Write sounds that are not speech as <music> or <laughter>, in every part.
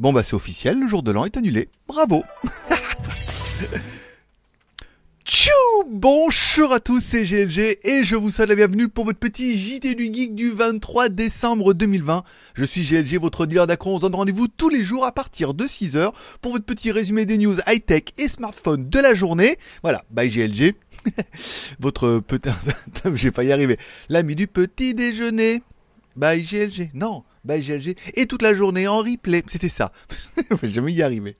Bon bah c'est officiel, le jour de l'an est annulé. Bravo <laughs> Tchou Bonjour à tous, c'est GLG et je vous souhaite la bienvenue pour votre petit JT du Geek du 23 décembre 2020. Je suis GLG, votre dealer d'accro. On donne rendez-vous tous les jours à partir de 6h pour votre petit résumé des news high-tech et smartphone de la journée. Voilà, bye GLG. <laughs> votre petit... <laughs> J'ai pas y arriver. L'ami du petit déjeuner. Bye bah, Non, bye bah, Et toute la journée en replay. C'était ça. Je <laughs> vais jamais y arriver.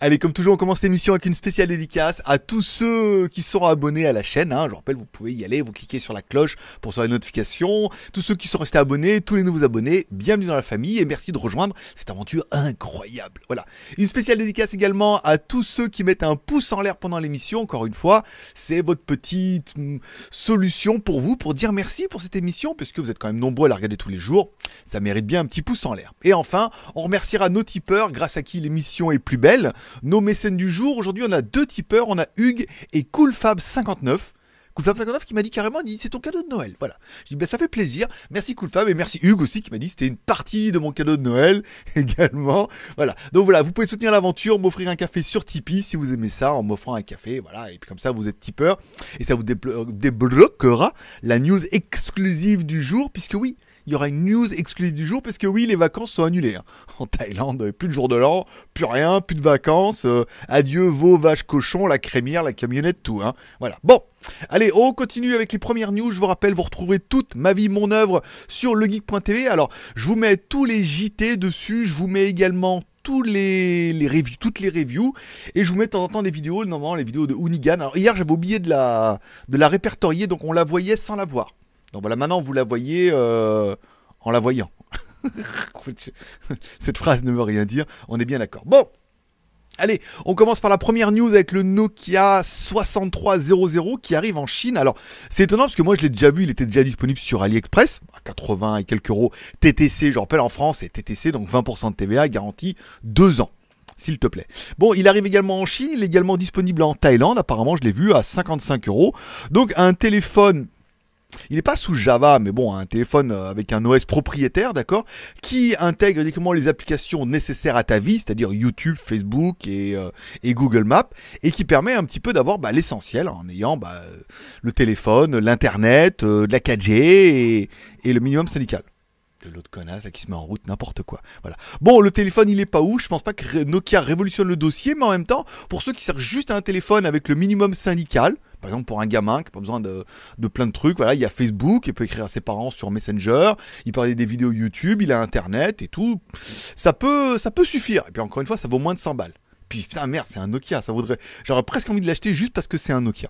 Allez, comme toujours, on commence l'émission avec une spéciale dédicace à tous ceux qui sont abonnés à la chaîne. Hein. Je vous rappelle, vous pouvez y aller, vous cliquez sur la cloche pour recevoir les notifications. Tous ceux qui sont restés abonnés, tous les nouveaux abonnés, bienvenue dans la famille et merci de rejoindre cette aventure incroyable. Voilà. Une spéciale dédicace également à tous ceux qui mettent un pouce en l'air pendant l'émission. Encore une fois, c'est votre petite mm, solution pour vous, pour dire merci pour cette émission, puisque vous êtes quand même nombreux à la regarder tous les jours. Ça mérite bien un petit pouce en l'air. Et enfin, on remerciera nos tipeurs grâce à qui l'émission est plus belle. Nos mécènes du jour, aujourd'hui on a deux tipeurs, on a Hugues et CoolFab59. CoolFab59 qui m'a dit carrément, dit c'est ton cadeau de Noël. Voilà. J'ai dit ben, ça fait plaisir. Merci CoolFab et merci Hugues aussi qui m'a dit c'était une partie de mon cadeau de Noël <laughs> également. Voilà. Donc voilà, vous pouvez soutenir l'aventure, m'offrir un café sur Tipeee si vous aimez ça, en m'offrant un café. Voilà. Et puis comme ça vous êtes tipeur et ça vous débloquera la news exclusive du jour puisque oui il y aura une news exclusive du jour, parce que oui, les vacances sont annulées. Hein. <laughs> En Thaïlande, plus de jour de l'an, plus rien, plus de vacances. Euh, adieu vos vaches cochons, la crémière, la camionnette, tout. Hein. Voilà. Bon. Allez, on continue avec les premières news. Je vous rappelle, vous retrouverez toute ma vie, mon œuvre sur legeek.tv. Alors, je vous mets tous les JT dessus. Je vous mets également tous les, toutes les reviews. Et je vous mets de temps en temps des vidéos, normalement les vidéos de Hoonigan. Alors hier j'avais oublié de la répertorier, donc on la voyait sans la voir. Donc voilà, maintenant vous la voyez euh, en la voyant. <laughs> <laughs> Cette phrase ne veut rien dire, on est bien d'accord. Bon, Allez, on commence par la première news avec le Nokia 6300 qui arrive en Chine. Alors, c'est étonnant parce que moi je l'ai déjà vu, il était déjà disponible sur AliExpress à 80 et quelques euros TTC, je rappelle en France, Et TTC donc 20% de TVA garantie 2 ans. S'il te plaît. Bon, il arrive également en Chine, il est également disponible en Thaïlande, apparemment je l'ai vu à 55 euros. Donc un téléphone il n'est pas sous Java, mais bon, un téléphone euh, avec un OS propriétaire, d'accord, qui intègre uniquement les applications nécessaires à ta vie, c'est-à-dire YouTube, Facebook et, euh, Google Maps, et qui permet un petit peu d'avoir bah, l'essentiel en ayant bah, le téléphone, l'internet, euh, de la 4G et, le minimum syndical De l'autre connasse qui se met en route, n'importe quoi. Voilà. Bon, le téléphone, il est pas où. Je pense pas que Nokia révolutionne le dossier, mais en même temps, pour ceux qui servent juste à un téléphone avec le minimum syndical, par exemple, pour un gamin qui n'a pas besoin de, plein de trucs, voilà, il y a Facebook, il peut écrire à ses parents sur Messenger, il peut regarder des vidéos YouTube, il a Internet et tout. Ça peut, ça peut suffire. Et puis encore une fois, ça vaut moins de 100 balles. Puis putain, merde, c'est un Nokia, ça vaudrait. J'aurais presque envie de l'acheter juste parce que c'est un Nokia.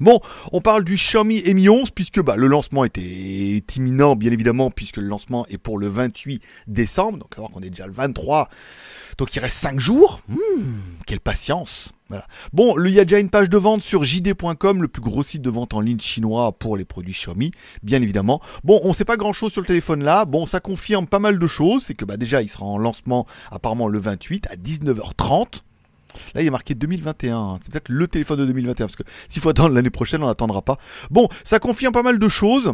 Bon, on parle du Xiaomi Mi 11 puisque bah, le lancement était est imminent bien évidemment puisque le lancement est pour le 28 décembre. Donc alors qu'on est déjà le 23, donc il reste 5 jours. Hmm, quelle patience. Voilà. Bon, il y a déjà une page de vente sur jd.com, le plus gros site de vente en ligne chinois pour les produits Xiaomi, bien évidemment. Bon, on ne sait pas grand-chose sur le téléphone là. Bon, ça confirme pas mal de choses. C'est que bah, déjà, il sera en lancement apparemment le 28 à 19h30. Là, il est marqué 2021. C'est peut-être le téléphone de 2021. Parce que s'il faut attendre l'année prochaine, on n'attendra pas. Bon, ça confirme pas mal de choses.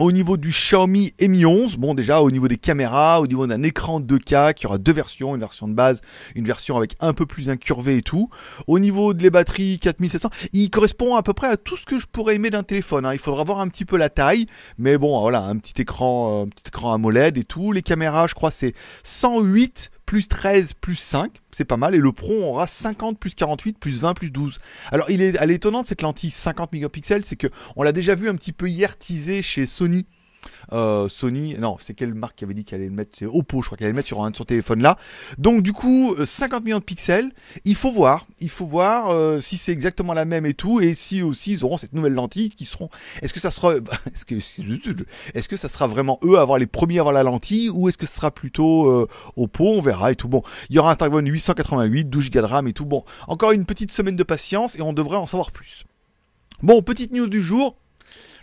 Au niveau du Xiaomi Mi 11, bon déjà au niveau des caméras, au niveau d'un écran 2K, qui aura deux versions, une version de base, une version avec un peu plus incurvé et tout. Au niveau des batteries 4700, il correspond à peu près à tout ce que je pourrais aimer d'un téléphone. Hein. Il faudra voir un petit peu la taille, mais bon voilà, un petit écran, euh, un petit écran AMOLED et tout. Les caméras, je crois c'est 108 plus 13, plus 5, c'est pas mal, et le Pro aura 50, plus 48, plus 20, plus 12. Alors il est, à étonnante cette lentille 50 mégapixels, c'est que on l'a déjà vu un petit peu hier teasé chez Sony euh, Sony, non, c'est quelle marque qui avait dit qu'elle allait le mettre C'est Oppo, je crois qu'elle allait le mettre sur un de son téléphone là. Donc du coup, 50 euh, millions de pixels. Il faut voir, il faut voir euh, si c'est exactement la même et tout, et si aussi ils auront cette nouvelle lentille qui seront. Est-ce que ça sera, <laughs> est-ce que, ça sera vraiment eux à avoir les premiers à avoir la lentille, ou est-ce que ce sera plutôt Oppo On verra et tout. Bon, il y aura un Snapdragon 888, 12 Go de RAM et tout. Bon, encore une petite semaine de patience et on devrait en savoir plus. Bon, petite news du jour,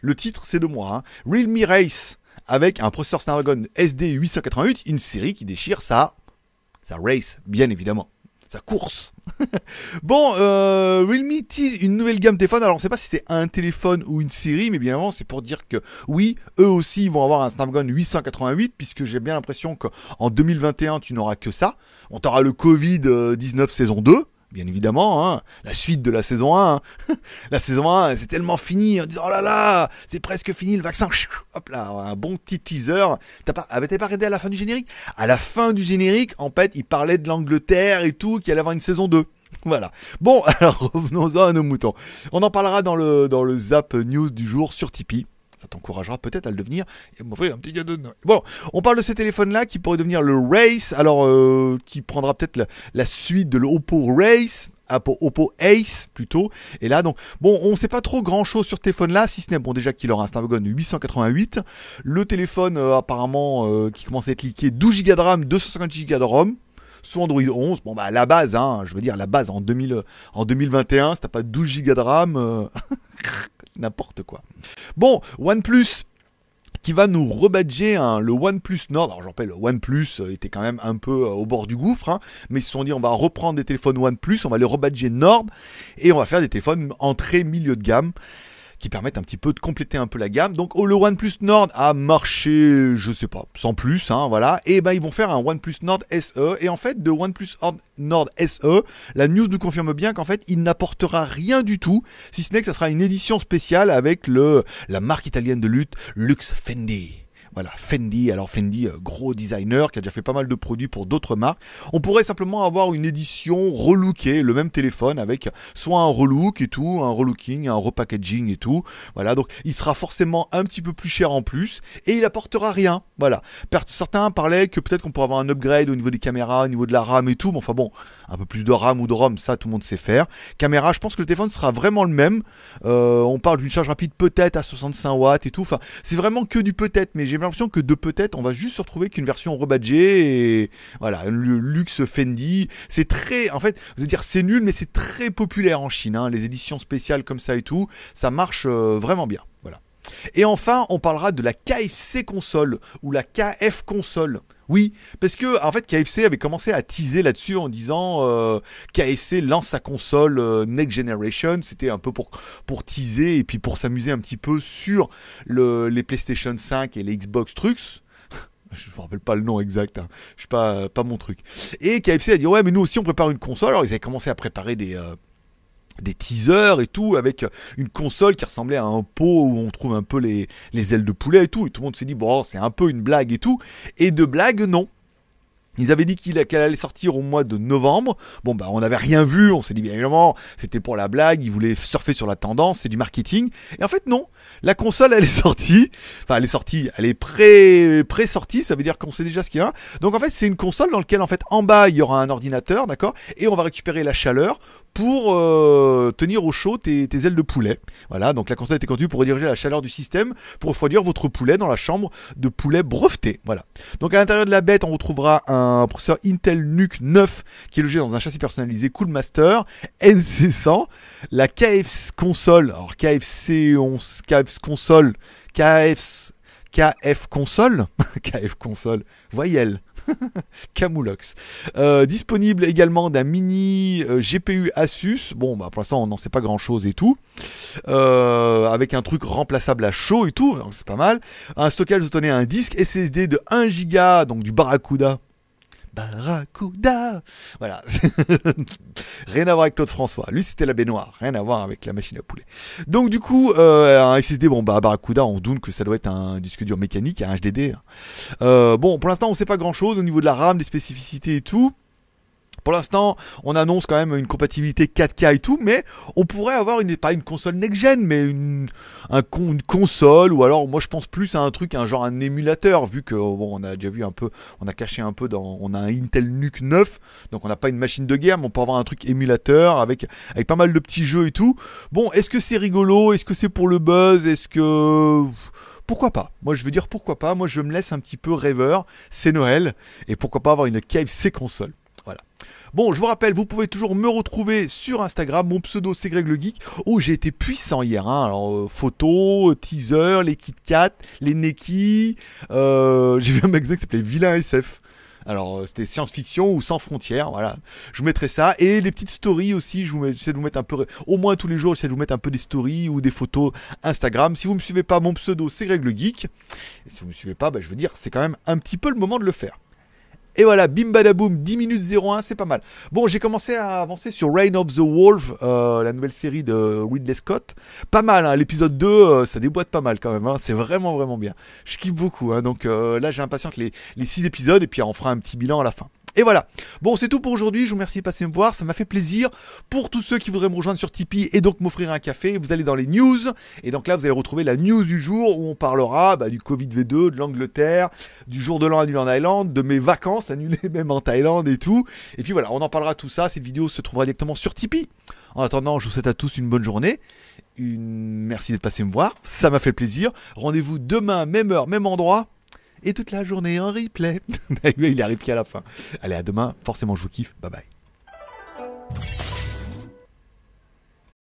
le titre, c'est de moi. Hein. Realme Race, avec un processeur Snapdragon SD888, une série qui déchire sa, sa race, bien évidemment. Sa course. <laughs> bon, euh, Realme tease une nouvelle gamme de téléphone. Alors, on ne sait pas si c'est un téléphone ou une série, mais bien avant, c'est pour dire que oui, eux aussi vont avoir un Snapdragon 888, puisque j'ai bien l'impression qu'en 2021, tu n'auras que ça. On t'aura le Covid-19 euh, saison 2 bien évidemment, hein, la suite de la saison 1. Hein. <laughs> la saison 1, c'est tellement fini, en disant oh là là, c'est presque fini le vaccin. <laughs> Hop là, un bon petit teaser. T'as pas, ah, pas regardé à la fin du générique À la fin du générique, en fait, il parlait de l'Angleterre et tout, qu'il allait avoir une saison 2. <laughs> Voilà. Bon, alors revenons-en à nos moutons. On en parlera dans le, dans le Zap News du jour sur Tipeee ça t'encouragera peut-être à le devenir Bon, on parle de ce téléphone-là qui pourrait devenir le Race, alors euh, qui prendra peut-être la, suite de l'Oppo Race. Oppo Ace plutôt. Et là, donc, bon, on ne sait pas trop grand chose sur ce téléphone là, si ce n'est, bon, déjà qu'il aura un Snapdragon 888. Le téléphone, euh, apparemment, euh, qui commence à être liqué, 12 Go de RAM, 250 Go de ROM sous Android 11. Bon, bah, la base, hein, je veux dire, la base en, 2000, en 2021, si t'as pas 12 Go de RAM, euh, <laughs> n'importe quoi. Bon, OnePlus, qui va nous rebadger hein, le OnePlus Nord. Alors j'en rappelle, le OnePlus euh, était quand même un peu euh, au bord du gouffre, hein, mais ils se sont dit on va reprendre des téléphones OnePlus, on va les rebadger Nord et on va faire des téléphones entrée milieu de gamme qui permettent un petit peu de compléter un peu la gamme. Donc oh, le OnePlus Nord a marché, je sais pas, sans plus, hein, voilà. Et eh ben ils vont faire un OnePlus Nord SE. Et en fait, de OnePlus Nord SE, la news nous confirme bien qu'en fait, il n'apportera rien du tout, si ce n'est que ça sera une édition spéciale avec le la marque italienne de lutte Lux Fendi. Voilà, Fendi. Alors Fendi, euh, gros designer qui a déjà fait pas mal de produits pour d'autres marques. On pourrait simplement avoir une édition relookée, le même téléphone avec soit un relook et tout, un relooking, un repackaging et tout. Voilà, donc il sera forcément un petit peu plus cher en plus et il apportera rien. Voilà. Certains parlaient que peut-être qu'on pourrait avoir un upgrade au niveau des caméras, au niveau de la RAM et tout, mais enfin bon, un peu plus de RAM ou de ROM, ça tout le monde sait faire. Caméra, je pense que le téléphone sera vraiment le même. Euh, on parle d'une charge rapide peut-être à 65 watts et tout. Enfin, c'est vraiment que du peut-être, mais j'ai l'impression que de peut-être, on va juste se retrouver qu'une version rebadgée et voilà, le luxe Fendi. C'est très, en fait, vous allez dire c'est nul, mais c'est très populaire en Chine. Hein, les éditions spéciales comme ça et tout, ça marche euh, vraiment bien. Voilà. Et enfin, on parlera de la KFC console ou la KF console. Oui, parce que en fait KFC avait commencé à teaser là-dessus en disant euh, KFC lance sa console euh, Next Generation, c'était un peu pour pour teaser et puis pour s'amuser un petit peu sur les PlayStation 5 et les Xbox Trucs <laughs> je me rappelle pas le nom exact, hein. je suis pas pas mon truc. Et KFC a dit ouais mais nous aussi on prépare une console. Alors ils avaient commencé à préparer des euh, des teasers et tout, avec une console qui ressemblait à un pot où on trouve un peu les, ailes de poulet et tout. Et tout le monde s'est dit, bon, c'est un peu une blague et tout. Et de blague, non. Ils avaient dit qu'elle allait sortir au mois de novembre. Bon, bah, on n'avait rien vu. On s'est dit, bien évidemment, c'était pour la blague. Ils voulaient surfer sur la tendance. C'est du marketing. Et en fait, non. La console, elle est sortie. Enfin, elle est sortie. Elle est pré, pré-sortie. Ça veut dire qu'on sait déjà ce qu'il y a. Donc, en fait, c'est une console dans laquelle, en fait, en bas, il y aura un ordinateur, d'accord? Et on va récupérer la chaleur pour euh, tenir au chaud tes, tes, ailes de poulet. Voilà, donc la console était conçue pour rediriger la chaleur du système pour refroidir votre poulet dans la chambre de poulet breveté. Voilà. Donc à l'intérieur de la bête, on retrouvera un processeur Intel Nuke 9 qui est logé dans un châssis personnalisé Coolmaster NC100, la KFC console, alors KFC 11, KFC console, KFC KF Console, <laughs> KF Console, voyelle, <laughs> Camoulox. Euh, disponible également d'un mini euh, GPU Asus. Bon, bah, pour l'instant, on n'en sait pas grand chose et tout. Euh, avec un truc remplaçable à chaud et tout. C'est pas mal. Un stockage de à un disque SSD de 1 Go, donc du Barracuda. Barracuda Voilà. <laughs> rien à voir avec Claude François. Lui, c'était la baignoire. Rien à voir avec la machine à poulet. Donc, du coup, euh, un SSD, bon, bah, Barracuda, on doute que ça doit être un disque dur mécanique, un HDD. Euh, bon, pour l'instant, on sait pas grand chose au niveau de la RAM, des spécificités et tout. Pour l'instant, on annonce quand même une compatibilité 4K et tout, mais on pourrait avoir une, pas une console next-gen, mais une, un, une console, ou alors moi je pense plus à un truc, un genre un émulateur, vu que bon, on a déjà vu un peu, on a caché un peu dans, on a un Intel Nuke 9, donc on n'a pas une machine de guerre, mais on peut avoir un truc émulateur avec, avec pas mal de petits jeux et tout. Bon, est-ce que c'est rigolo? Est-ce que c'est pour le buzz? Est-ce que pourquoi pas Moi, je veux dire pourquoi pas. Moi, je me laisse un petit peu rêveur. C'est Noël et pourquoi pas avoir une cave C console. Voilà. Bon, je vous rappelle, vous pouvez toujours me retrouver sur Instagram. Mon pseudo, c'est Greg le Geek. Oh, j'ai été puissant hier. Hein. Alors, euh, photos, teasers, les KitKat, les Neki. Euh, j'ai vu un magazine qui s'appelait Vilain SF. Alors, euh, c'était science-fiction ou sans frontières, voilà. Je vous mettrai ça. Et les petites stories aussi, je vous de vous mettre un peu, au moins tous les jours, j'essaie de vous mettre un peu des stories ou des photos Instagram. Si vous ne me suivez pas, mon pseudo, c'est Greg le Geek. Et si vous ne me suivez pas, bah, je veux dire, c'est quand même un petit peu le moment de le faire. Et voilà, bim badaboum, 10 minutes 01, c'est pas mal. Bon, j'ai commencé à avancer sur Reign of the Wolf, euh, la nouvelle série de Ridley Scott. Pas mal, hein, l'épisode 2, euh, ça déboîte pas mal quand même, hein. c'est vraiment vraiment bien. Je kiffe beaucoup, hein. donc euh, là j'ai impatiente les, les 6 épisodes et puis on fera un petit bilan à la fin. Et voilà. Bon, c'est tout pour aujourd'hui. Je vous remercie de passer me voir. Ça m'a fait plaisir. Pour tous ceux qui voudraient me rejoindre sur Tipeee et donc m'offrir un café, vous allez dans les news. Et donc là, vous allez retrouver la news du jour où on parlera bah, du Covid V2, de l'Angleterre, du jour de l'an annulé en Thaïlande, de mes vacances annulées <laughs> même en Thaïlande et tout. Et puis voilà, on en parlera tout ça. Cette vidéo se trouvera directement sur Tipeee. En attendant, je vous souhaite à tous une bonne journée. Merci d'être passé me voir. Ça m'a fait plaisir. Rendez-vous demain, même heure, même endroit et toute la journée en replay. <laughs> Bah il arrive qu'à la fin. Allez, à demain. Forcément, je vous kiffe. Bye bye.